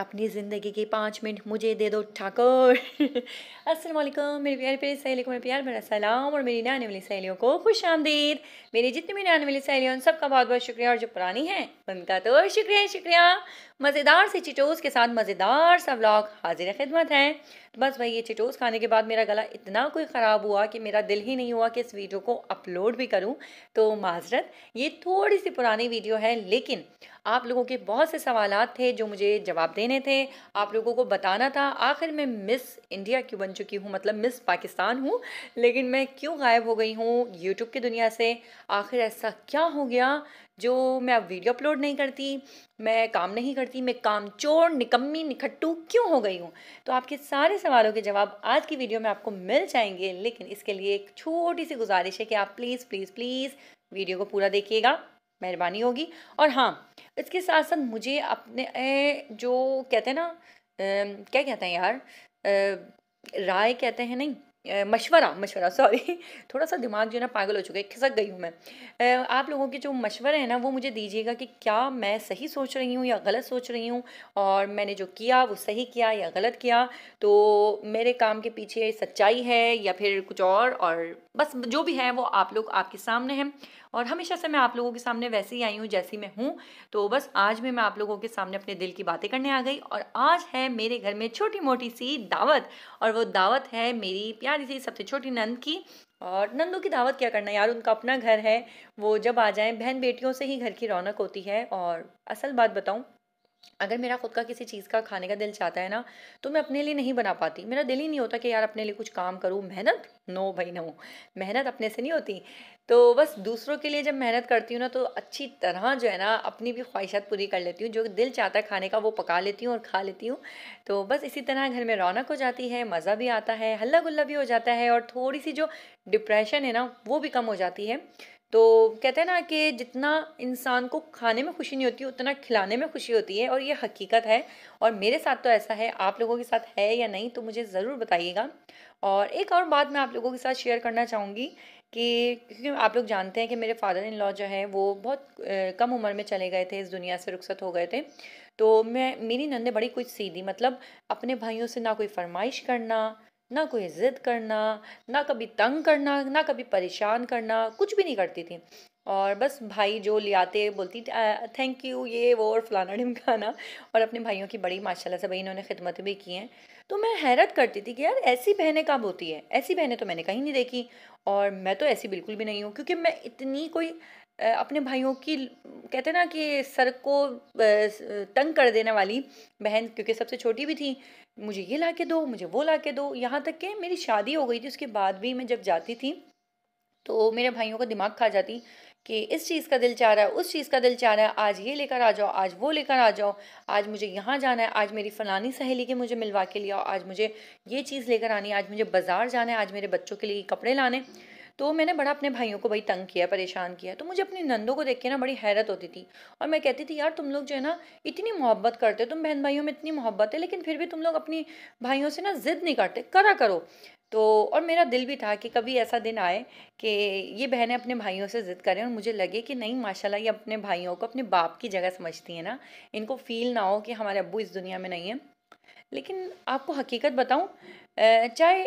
अपनी ज़िंदगी के पाँच मिनट मुझे दे दो ठाकुर असलम मेरे प्यार प्यारे सहेली को मेरे प्यार मेरा सलाम और मेरी नाने वाली सहेलियों को खुश आमदीद मेरी जितनी भी नहाने वाली सहेलियों उन सबका बहुत बहुत शुक्रिया और जो पुरानी है उनका तो शुक्रिया शुक्रिया मज़ेदार से चिटोस के साथ मज़ेदार सा व्लॉग हाजिर खिदमत है तो बस भाई ये चिटोस खाने के बाद मेरा गला इतना कोई ख़राब हुआ कि मेरा दिल ही नहीं हुआ कि इस वीडियो को अपलोड भी करूँ तो माजरत ये थोड़ी सी पुरानी वीडियो है लेकिन आप लोगों के बहुत से सवाल थे जो मुझे जवाब देने थे आप लोगों को बताना था आखिर मैं मिस इंडिया क्यों बन चुकी हूँ मतलब मिस पाकिस्तान हूँ लेकिन मैं क्यों गायब हो गई हूँ यूट्यूब की दुनिया से आखिर ऐसा क्या हो गया जो मैं अब वीडियो अपलोड नहीं करती मैं काम नहीं करती मैं काम चोर निकम्मी निखट्टू क्यों हो गई हूँ तो आपके सारे सवालों के जवाब आज की वीडियो में आपको मिल जाएंगे लेकिन इसके लिए एक छोटी सी गुजारिश है कि आप प्लीज़ प्लीज़ प्लीज़ वीडियो को पूरा देखिएगा मेहरबानी होगी और हाँ इसके साथ साथ मुझे अपने जो कहते हैं ना क्या कहते हैं यार राय कहते हैं नहीं मशवरा मशवरा सॉरी थोड़ा सा दिमाग जो है ना पागल हो चुका है खिसक गई हूँ मैं आप लोगों के जो मशवरे हैं ना वो मुझे दीजिएगा कि क्या मैं सही सोच रही हूँ या गलत सोच रही हूँ और मैंने जो किया वो सही किया या गलत किया तो मेरे काम के पीछे सच्चाई है या फिर कुछ और और बस जो भी है वो आप लोग आपके सामने हैं और हमेशा से मैं आप लोगों के सामने वैसे ही आई हूँ जैसी मैं हूँ तो बस आज भी मैं आप लोगों के सामने अपने दिल की बातें करने आ गई और आज है मेरे घर में छोटी मोटी सी दावत और वो दावत है मेरी प्यारी सी सबसे छोटी नंद की और नंदू की दावत क्या करना यार उनका अपना घर है वो जब आ जाए बहन बेटियों से ही घर की रौनक होती है और असल बात बताऊँ अगर मेरा खुद का किसी चीज़ का खाने का दिल चाहता है ना तो मैं अपने लिए नहीं बना पाती मेरा दिल ही नहीं होता कि यार अपने लिए कुछ काम करूँ मेहनत नो भाई नो मेहनत अपने से नहीं होती तो बस दूसरों के लिए जब मेहनत करती हूँ ना तो अच्छी तरह जो है ना अपनी भी ख्वाहिशात पूरी कर लेती हूँ जो दिल चाहता है खाने का वो पका लेती हूँ और खा लेती हूँ तो बस इसी तरह घर में रौनक हो जाती है मज़ा भी आता है हल्ला गुल्ला भी हो जाता है और थोड़ी सी जो डिप्रेशन है ना वो भी कम हो जाती है तो कहते हैं ना कि जितना इंसान को खाने में खुशी नहीं होती उतना खिलाने में खुशी होती है और ये हकीकत है और मेरे साथ तो ऐसा है आप लोगों के साथ है या नहीं तो मुझे ज़रूर बताइएगा और एक और बात मैं आप लोगों के साथ शेयर करना चाहूँगी कि क्योंकि आप लोग जानते हैं कि मेरे फादर इन लॉ जो है वो बहुत कम उम्र में चले गए थे इस दुनिया से रुखसत हो गए थे तो मैं मेरी नंदे बड़ी कुछ सीधी मतलब अपने भाइयों से ना कोई फरमाइश करना ना कोई ज़िद करना ना कभी तंग करना ना कभी परेशान करना कुछ भी नहीं करती थी और बस भाई जो ले आते बोलती थैंक यू ये वो और फलाना ढिमकाना और अपने भाइयों की बड़ी माशाल्लाह से भाई इन्होंने खिदमत भी की हैं तो मैं हैरत करती थी कि यार ऐसी बहनें कब होती हैं ऐसी बहनें तो मैंने कहीं नहीं देखी और मैं तो ऐसी बिल्कुल भी नहीं हूँ क्योंकि मैं इतनी कोई अपने भाइयों की कहते ना कि सर को तंग कर देने वाली बहन क्योंकि सबसे छोटी भी थी मुझे ये ला के दो मुझे वो ला के दो यहाँ तक कि मेरी शादी हो गई थी उसके बाद भी मैं जब जाती थी तो मेरे भाइयों का दिमाग खा जाती कि इस चीज़ का दिल चाह रहा है उस चीज़ का दिल चाह रहा है आज ये लेकर आ जाओ आज वो लेकर आ जाओ आज मुझे यहाँ जाना है आज मेरी फ़लानी सहेली के मुझे मिलवा के लिया आओ आज मुझे ये चीज़ लेकर आनी है आज मुझे बाज़ार जाना है आज मेरे बच्चों के लिए कपड़े लाने तो मैंने बड़ा अपने भाइयों को भाई तंग किया परेशान किया तो मुझे अपनी नंदों को देख के ना बड़ी हैरत होती थी और मैं कहती थी यार तुम लोग जो है ना इतनी मोहब्बत करते हो तुम बहन भाइयों में इतनी मोहब्बत है लेकिन फिर भी तुम लोग अपनी भाइयों से ना ज़िद नहीं करते करा करो तो और मेरा दिल भी था कि कभी ऐसा दिन आए कि ये बहनें अपने भाइयों से ज़िद करें और मुझे लगे कि नहीं माशाल्लाह ये अपने भाइयों को अपने बाप की जगह समझती है ना इनको फील ना हो कि हमारे अबू इस दुनिया में नहीं है लेकिन आपको हकीकत बताऊं चाहे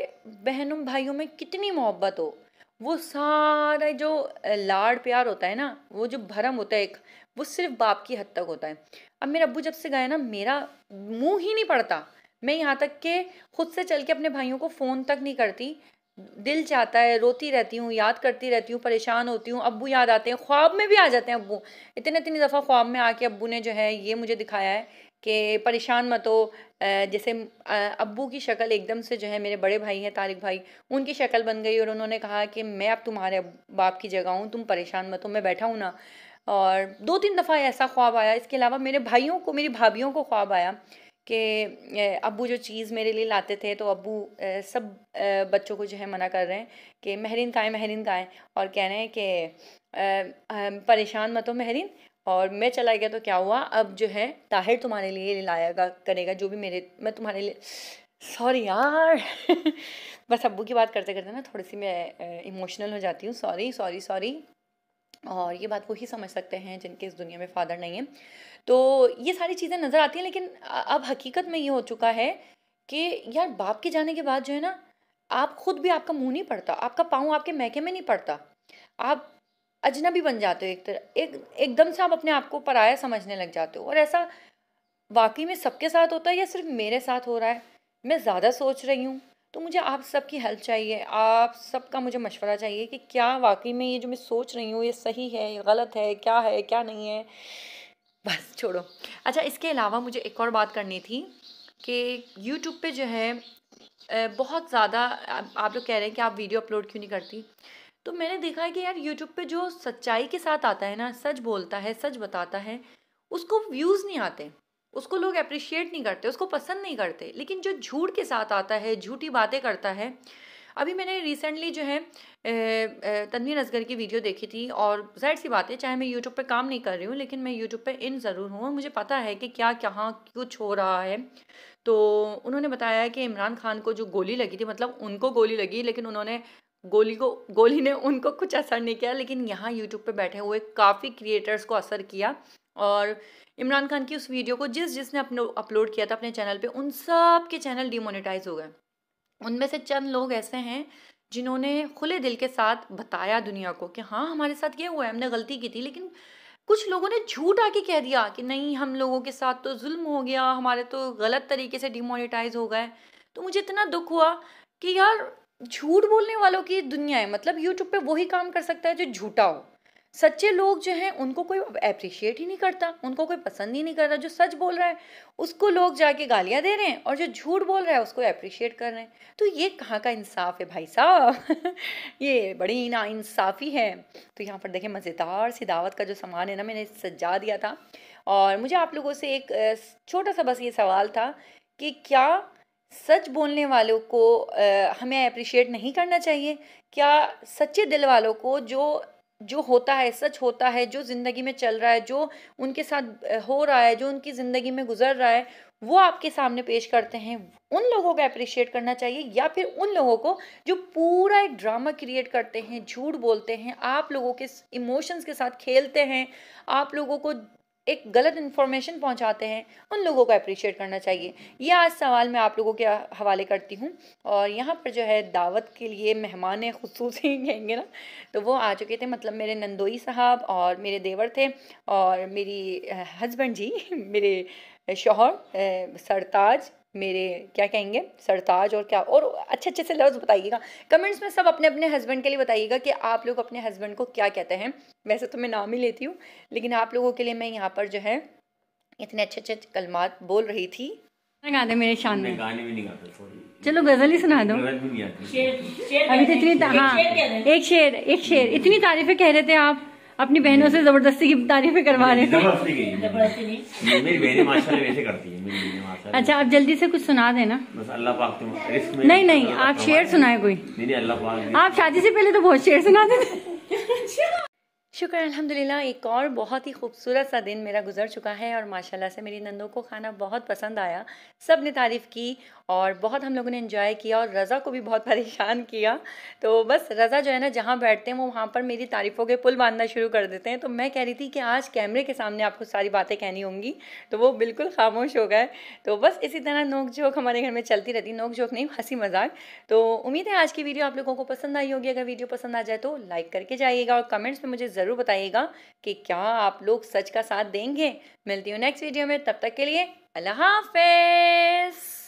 बहनों भाइयों में कितनी मोहब्बत हो वो सारा जो लाड़ प्यार होता है ना वो जो भरम होता है एक वो सिर्फ बाप की हद तक होता है अब मेरे अब्बू जब से गए ना मेरा मुंह ही नहीं पड़ता मैं यहाँ तक के खुद से चल के अपने भाइयों को फ़ोन तक नहीं करती दिल चाहता है रोती रहती हूँ याद करती रहती हूँ परेशान होती हूँ अबू याद आते हैं ख्वाब में भी आ जाते हैं अबू इतने इतनी दफ़ा ख्वाब में आके अब्बू ने जो है ये मुझे दिखाया है कि परेशान मत हो जैसे अब्बू की शक्ल एकदम से जो है मेरे बड़े भाई हैं तारिक भाई उनकी शक्ल बन गई और उन्होंने कहा कि मैं अब तुम्हारे बाप की जगह हूँ तुम परेशान मत हो मैं बैठा हूँ ना और दो तीन दफ़ा ऐसा ख्वाब आया इसके अलावा मेरे भाइयों को मेरी भाभीियों को ख्वाब आया कि अबू जो चीज़ मेरे लिए लाते थे तो अबू सब बच्चों को जो है मना कर रहे हैं कि महरीन का है महरीन का है और कह रहे हैं कि परेशान मत हो महरीन और मैं चला गया तो क्या हुआ अब जो है ताहिर तुम्हारे लिए लाया करेगा जो भी मेरे मैं तुम्हारे लिए सॉरी यार बस अबू की बात करते करते ना थोड़ी सी मैं इमोशनल हो जाती हूँ सॉरी सॉरी सॉरी और ये बात वही समझ सकते हैं जिनके इस दुनिया में फ़ादर नहीं है तो ये सारी चीज़ें नज़र आती हैं लेकिन अब हकीकत में ये हो चुका है कि यार बाप के जाने के बाद जो है ना आप खुद भी आपका मुंह नहीं पड़ता आपका पाँव आपके महके में नहीं पड़ता आप अजनबी बन जाते हो एक तरह एक एकदम से आप अपने आप को पराया समझने लग जाते हो और ऐसा वाकई में सबके साथ होता है या सिर्फ मेरे साथ हो रहा है मैं ज़्यादा सोच रही हूँ तो मुझे आप सबकी हेल्प चाहिए आप सबका मुझे मशवरा चाहिए कि क्या वाकई में ये जो मैं सोच रही हूँ ये सही है ये गलत है क्या है क्या नहीं है बस छोड़ो अच्छा इसके अलावा मुझे एक और बात करनी थी कि यूट्यूब पे जो है बहुत ज़्यादा आप लोग कह रहे हैं कि आप वीडियो अपलोड क्यों नहीं करती तो मैंने देखा है कि यार यूट्यूब पे जो सच्चाई के साथ आता है ना सच बोलता है सच बताता है उसको व्यूज़ नहीं आते उसको लोग अप्रिशिएट नहीं करते उसको पसंद नहीं करते लेकिन जो झूठ के साथ आता है झूठी बातें करता है अभी मैंने रिसेंटली जो है तनवीर असगर की वीडियो देखी थी और जाहिर सी बात है चाहे मैं यूट्यूब पर काम नहीं कर रही हूँ लेकिन मैं यूट्यूब पर इन ज़रूर हूँ और मुझे पता है कि क्या कहाँ कुछ हो रहा है तो उन्होंने बताया कि इमरान खान को जो गोली लगी थी मतलब उनको गोली लगी लेकिन उन्होंने गोली को गोली ने उनको कुछ असर नहीं किया लेकिन यहाँ यूट्यूब पे बैठे हुए काफ़ी क्रिएटर्स को असर किया और इमरान खान की उस वीडियो को जिस जिसने अपने अपलोड किया था अपने चैनल पे उन सब के चैनल डिमोनेटाइज हो गए उनमें से चंद लोग ऐसे हैं जिन्होंने खुले दिल के साथ बताया दुनिया को कि हाँ हमारे साथ ये हुआ है हमने गलती की थी लेकिन कुछ लोगों ने झूठ आके कह दिया कि नहीं हम लोगों के साथ तो जुल्म हो गया हमारे तो गलत तरीके से डिमोनेटाइज हो गए तो मुझे इतना दुख हुआ कि यार झूठ बोलने वालों की दुनिया है मतलब यूट्यूब पे वही काम कर सकता है जो झूठा हो सच्चे लोग जो हैं उनको कोई अप्रिशिएट ही नहीं करता उनको कोई पसंद ही नहीं कर रहा जो सच बोल रहा है उसको लोग जाके गालियाँ दे रहे हैं और जो झूठ बोल रहा है उसको अप्रिशिएट कर रहे हैं तो ये कहाँ का इंसाफ है भाई साहब ये बड़ी ना इंसाफ़ी है तो यहाँ पर देखें मज़ेदार सी दावत का जो सामान है ना मैंने सजा दिया था और मुझे आप लोगों से एक छोटा सा बस ये सवाल था कि क्या सच बोलने वालों को हमें अप्रिशिएट नहीं करना चाहिए क्या सच्चे दिल वालों को जो जो होता है सच होता है जो ज़िंदगी में चल रहा है जो उनके साथ हो रहा है जो उनकी ज़िंदगी में गुजर रहा है वो आपके सामने पेश करते हैं उन लोगों को अप्रिशिएट करना चाहिए या फिर उन लोगों को जो पूरा एक ड्रामा क्रिएट करते हैं झूठ बोलते हैं आप लोगों के इमोशंस के साथ खेलते हैं आप लोगों को एक गलत इन्फॉर्मेशन पहुंचाते हैं उन लोगों को अप्रिशिएट करना चाहिए यह आज सवाल मैं आप लोगों के हवाले करती हूँ और यहाँ पर जो है दावत के लिए मेहमान खसूस ही कहेंगे ना तो वो आ चुके थे मतलब मेरे नंदोई साहब और मेरे देवर थे और मेरी हस्बैंड जी मेरे शोहर सरताज मेरे क्या कहेंगे सरताज और क्या और अच्छे अच्छे से लफ्ज़ बताइएगा कमेंट्स में सब अपने अपने हस्बैंड के लिए बताइएगा कि आप लोग अपने हस्बैंड को क्या कहते हैं वैसे तो मैं नाम ही लेती हूँ लेकिन आप लोगों के लिए मैं यहाँ पर जो है इतने अच्छे अच्छे कलमात बोल रही थी गाने मेरे शान में गाने भी नहीं चलो गजल ही सुना दो अभी तो इतनी हाँ एक शेर एक शेर इतनी तारीफें कह रहे थे आप अपनी बहनों से जबरदस्ती की तारीफें करवा रहे हैं मेरी बहनें माशाल्लाह वैसे करती हैं अच्छा आप जल्दी से कुछ सुना देना बस अल्लाह पाक तुम नहीं नहीं आप शेर सुनाए कोई नहीं अल्लाह पाक आप शादी से पहले तो बहुत शेर सुना थे अच्छा। शुक्र अल्हम्दुलिल्लाह एक और बहुत ही खूबसूरत सा दिन मेरा गुजर चुका है और माशाल्लाह से मेरी नंदों को खाना बहुत पसंद आया सब ने तारीफ़ की और बहुत हम लोगों ने एंजॉय किया और रज़ा को भी बहुत परेशान किया तो बस रज़ा जो है ना जहाँ बैठते हैं वो वहाँ पर मेरी तारीफ़ों के पुल बांधना शुरू कर देते हैं तो मैं कह रही थी कि आज कैमरे के सामने आपको सारी बातें कहनी होंगी तो वो बिल्कुल खामोश हो गए तो बस इसी तरह नोक झोंक हमारे घर में चलती रहती नोक झोंक नहीं हंसी मजाक तो उम्मीद है आज की वीडियो आप लोगों को पसंद आई होगी अगर वीडियो पसंद आ जाए तो लाइक करके जाइएगा और कमेंट्स में मुझे ज़रूर ज़रूर बताइएगा कि क्या आप लोग सच का साथ देंगे मिलती हूँ नेक्स्ट वीडियो में तब तक के लिए अल्लाह हाफिज़